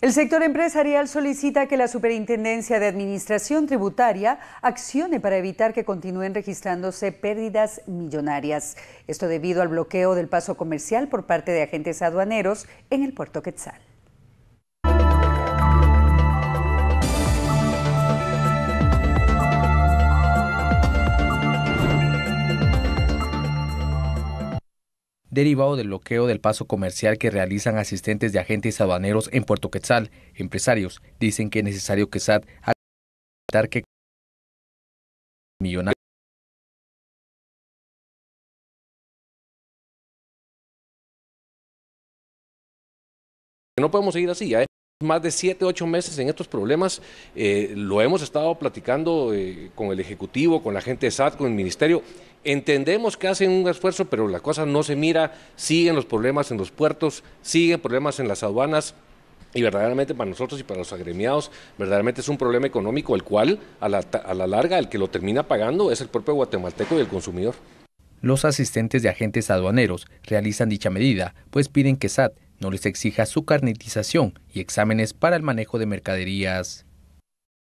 El sector empresarial solicita que la Superintendencia de Administración Tributaria accione para evitar que continúen registrándose pérdidas millonarias. Esto debido al bloqueo del paso comercial por parte de agentes aduaneros en el puerto Quetzal. derivado del bloqueo del paso comercial que realizan asistentes de agentes aduaneros en Puerto Quetzal. Empresarios dicen que es necesario que SAT evitar que millonarios No podemos seguir así. ¿eh? más de siete, ocho meses en estos problemas. Eh, lo hemos estado platicando eh, con el Ejecutivo, con la gente de SAT, con el Ministerio. Entendemos que hacen un esfuerzo, pero la cosa no se mira. Siguen los problemas en los puertos, siguen problemas en las aduanas. Y verdaderamente para nosotros y para los agremiados, verdaderamente es un problema económico el cual a la, a la larga el que lo termina pagando es el propio guatemalteco y el consumidor. Los asistentes de agentes aduaneros realizan dicha medida, pues piden que SAT no les exija su carnetización y exámenes para el manejo de mercaderías.